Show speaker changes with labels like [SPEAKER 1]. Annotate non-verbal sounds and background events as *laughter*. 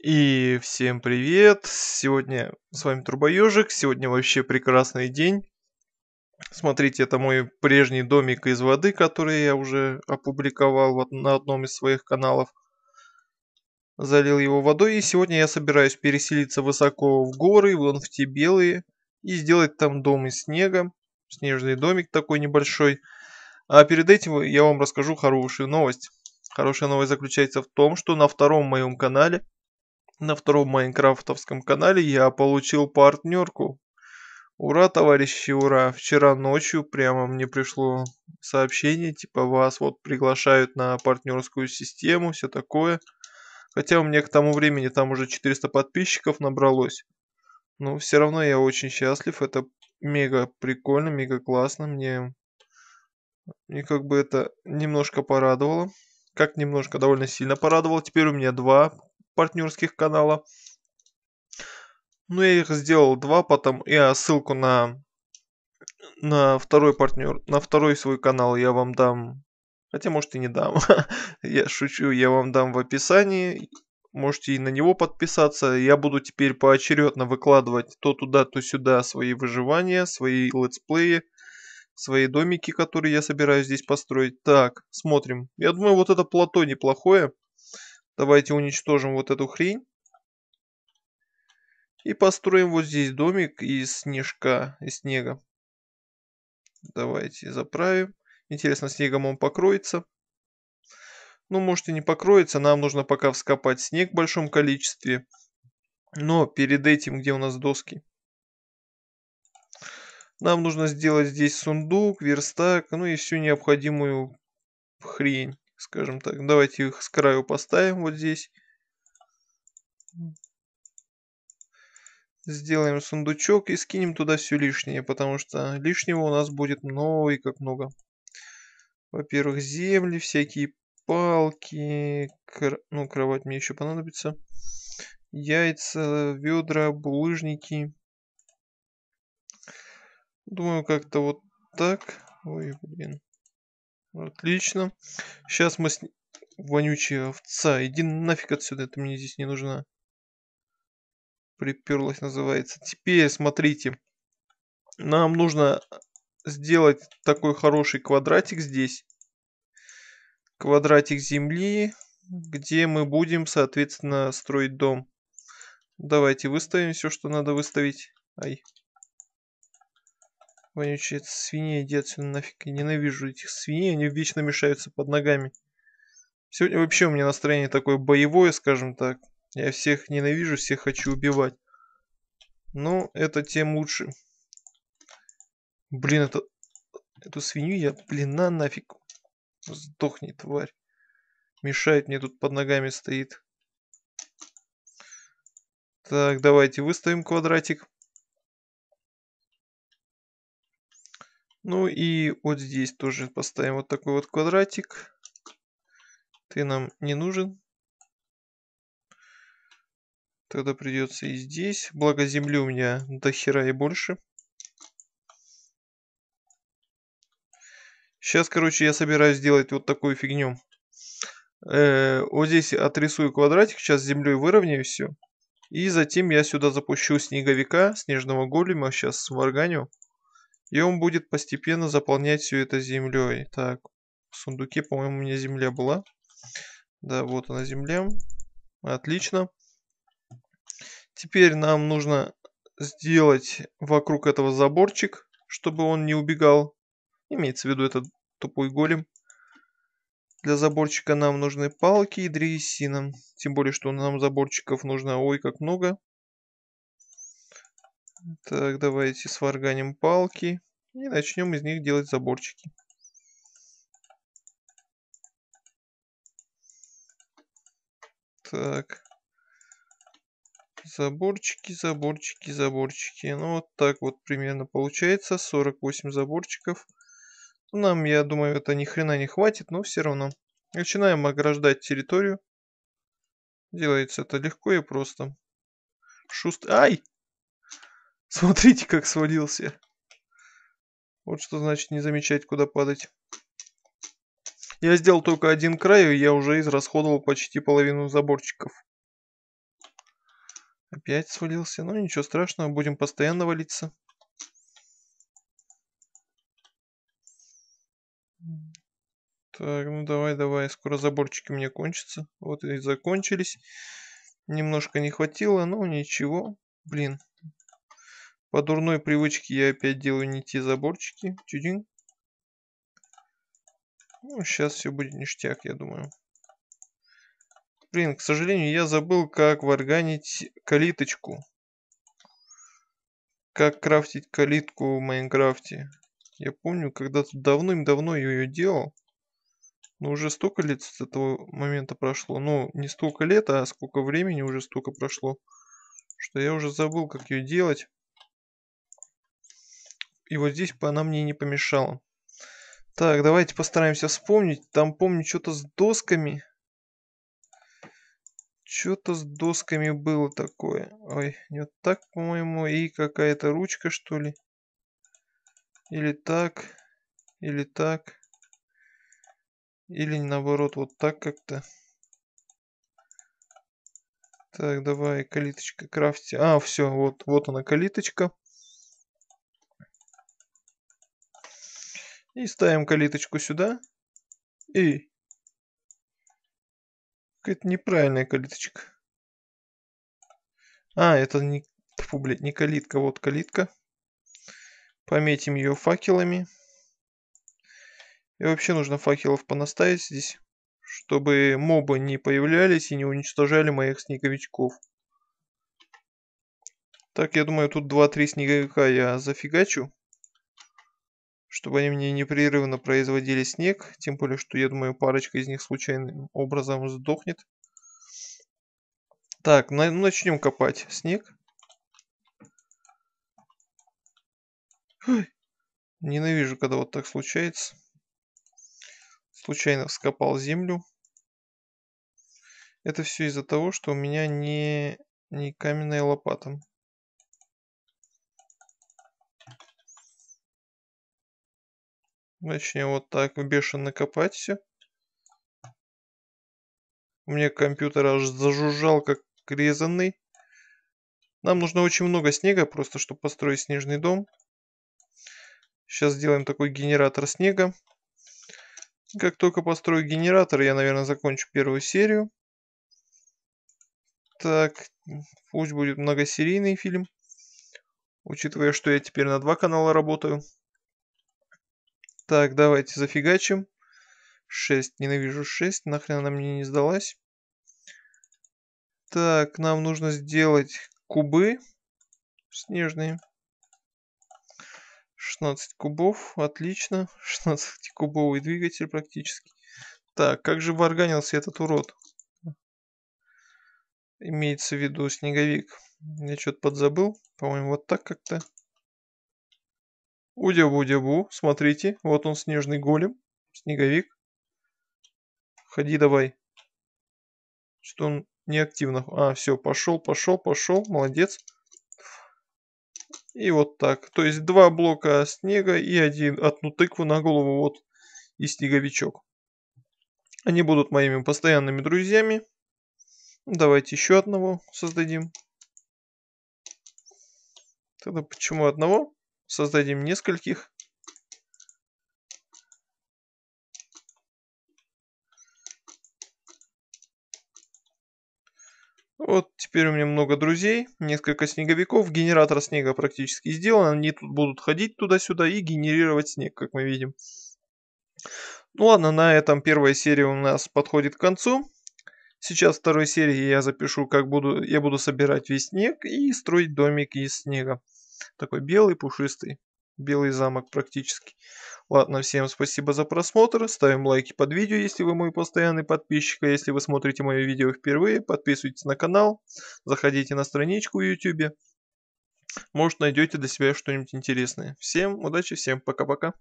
[SPEAKER 1] И всем привет! Сегодня с вами Трубоежик. Сегодня вообще прекрасный день. Смотрите, это мой прежний домик из воды, который я уже опубликовал на одном из своих каналов. Залил его водой, и сегодня я собираюсь переселиться высоко в горы, вон в те белые, и сделать там дом из снега. Снежный домик такой небольшой. А перед этим я вам расскажу хорошую новость. Хорошая новость заключается в том, что на втором моем канале, на втором майнкрафтовском канале я получил партнерку. Ура, товарищи, ура. Вчера ночью прямо мне пришло сообщение, типа вас вот приглашают на партнерскую систему, все такое. Хотя у меня к тому времени там уже 400 подписчиков набралось. Но все равно я очень счастлив, это мега прикольно, мега классно, мне, мне как бы это немножко порадовало как немножко довольно сильно порадовал. Теперь у меня два партнерских канала. Ну, я их сделал два, потом я а, ссылку на, на второй партнер, на второй свой канал я вам дам. Хотя, может, и не дам. *laughs* я шучу, я вам дам в описании. Можете и на него подписаться. Я буду теперь поочередно выкладывать то туда, то сюда свои выживания, свои летсплеи свои домики, которые я собираюсь здесь построить. Так, смотрим. Я думаю, вот это плато неплохое. Давайте уничтожим вот эту хрень. И построим вот здесь домик из снежка, из снега. Давайте заправим. Интересно, снегом он покроется. Ну, может и не покроется. Нам нужно пока вскопать снег в большом количестве. Но перед этим, где у нас доски? Нам нужно сделать здесь сундук, верстак, ну и всю необходимую хрень, скажем так. Давайте их с краю поставим вот здесь. Сделаем сундучок и скинем туда все лишнее, потому что лишнего у нас будет много и как много. Во-первых, земли, всякие палки, кр... ну, кровать мне еще понадобится. Яйца, ведра, булыжники. Думаю, как-то вот так. Ой, блин. Отлично. Сейчас мы с... Вонючая овца. Иди нафиг отсюда, ты мне здесь не нужна. Приперлась, называется. Теперь, смотрите. Нам нужно сделать такой хороший квадратик здесь. Квадратик земли, где мы будем, соответственно, строить дом. Давайте выставим все, что надо выставить. Ай. Вонючие свиньи, иди отсюда нафиг. Я ненавижу этих свиней, они вечно мешаются под ногами. Сегодня вообще у меня настроение такое боевое, скажем так. Я всех ненавижу, всех хочу убивать. Но ну, это тем лучше. Блин, это... Эту свинью я, блин, на нафиг. Сдохни, тварь. Мешает мне тут под ногами стоит. Так, давайте выставим квадратик. Ну и вот здесь тоже поставим вот такой вот квадратик. Ты нам не нужен. Тогда придется и здесь. Благо земли у меня до хера и больше. Сейчас, короче, я собираюсь сделать вот такую фигню. Э -э, вот здесь отрисую квадратик, сейчас с землей выровняю все. И затем я сюда запущу снеговика, снежного голема, сейчас сварганю. И он будет постепенно заполнять все это землей. Так, в сундуке, по-моему, у меня земля была. Да, вот она земля. Отлично. Теперь нам нужно сделать вокруг этого заборчик, чтобы он не убегал. Имеется в виду этот тупой голем. Для заборчика нам нужны палки и древесина. Тем более, что нам заборчиков нужно ой как много. Так, давайте сварганим палки и начнем из них делать заборчики. Так. Заборчики, заборчики, заборчики. Ну, вот так вот примерно получается. 48 заборчиков. Нам, я думаю, это ни хрена не хватит, но все равно. Начинаем ограждать территорию. Делается это легко и просто. Шуст... Ай! Смотрите, как свалился. Вот что значит не замечать, куда падать. Я сделал только один край, и я уже израсходовал почти половину заборчиков. Опять свалился. но ну, ничего страшного, будем постоянно валиться. Так, ну давай, давай, скоро заборчики мне кончатся. Вот и закончились. Немножко не хватило, но ничего. Блин, по дурной привычке я опять делаю не те заборчики. Тюдин. Ну, сейчас все будет ништяк, я думаю. Блин, к сожалению, я забыл, как варганить калиточку. Как крафтить калитку в Майнкрафте. Я помню, когда-то давным-давно я ее делал. Но уже столько лет с этого момента прошло. Ну, не столько лет, а сколько времени уже столько прошло. Что я уже забыл, как ее делать и вот здесь бы она мне не помешала. Так, давайте постараемся вспомнить. Там, помню, что-то с досками. Что-то с досками было такое. Ой, не вот так, по-моему. И какая-то ручка, что ли. Или так. Или так. Или наоборот, вот так как-то. Так, давай, калиточка крафти. А, все, вот, вот она калиточка. И ставим калиточку сюда. И Какая-то неправильная калиточка. А, это не, фу, блядь, не калитка, вот калитка. Пометим ее факелами. И вообще нужно факелов понаставить здесь, чтобы мобы не появлялись и не уничтожали моих снеговичков. Так, я думаю, тут 2-3 снеговика я зафигачу чтобы они мне непрерывно производили снег, тем более, что, я думаю, парочка из них случайным образом сдохнет. Так, на ну, начнем копать снег. Ой, ненавижу, когда вот так случается. Случайно вскопал землю. Это все из-за того, что у меня не, не каменная лопата. Начнем вот так бешено копать все. У меня компьютер аж зажужжал, как резанный. Нам нужно очень много снега, просто чтобы построить снежный дом. Сейчас сделаем такой генератор снега. Как только построю генератор, я, наверное, закончу первую серию. Так, пусть будет многосерийный фильм. Учитывая, что я теперь на два канала работаю. Так, давайте зафигачим. 6, ненавижу 6, нахрен она мне не сдалась. Так, нам нужно сделать кубы снежные. 16 кубов, отлично. 16-кубовый *laughs* двигатель практически. Так, как же варганился этот урод? Имеется в виду снеговик. Я что-то подзабыл. По-моему, вот так как-то удябу бу, смотрите, вот он снежный голем, снеговик. Ходи давай. Что он неактивно... А, все, пошел, пошел, пошел, молодец. И вот так. То есть два блока снега и один одну тыкву на голову вот и снеговичок. Они будут моими постоянными друзьями. Давайте еще одного создадим. Тогда почему одного? создадим нескольких. Вот теперь у меня много друзей, несколько снеговиков, генератор снега практически сделан, они тут будут ходить туда-сюда и генерировать снег, как мы видим. Ну ладно, на этом первая серия у нас подходит к концу. Сейчас второй серии я запишу, как буду, я буду собирать весь снег и строить домик из снега. Такой белый, пушистый. Белый замок практически. Ладно, всем спасибо за просмотр. Ставим лайки под видео, если вы мой постоянный подписчик. А если вы смотрите мое видео впервые, подписывайтесь на канал. Заходите на страничку в YouTube. Может найдете для себя что-нибудь интересное. Всем удачи, всем пока-пока.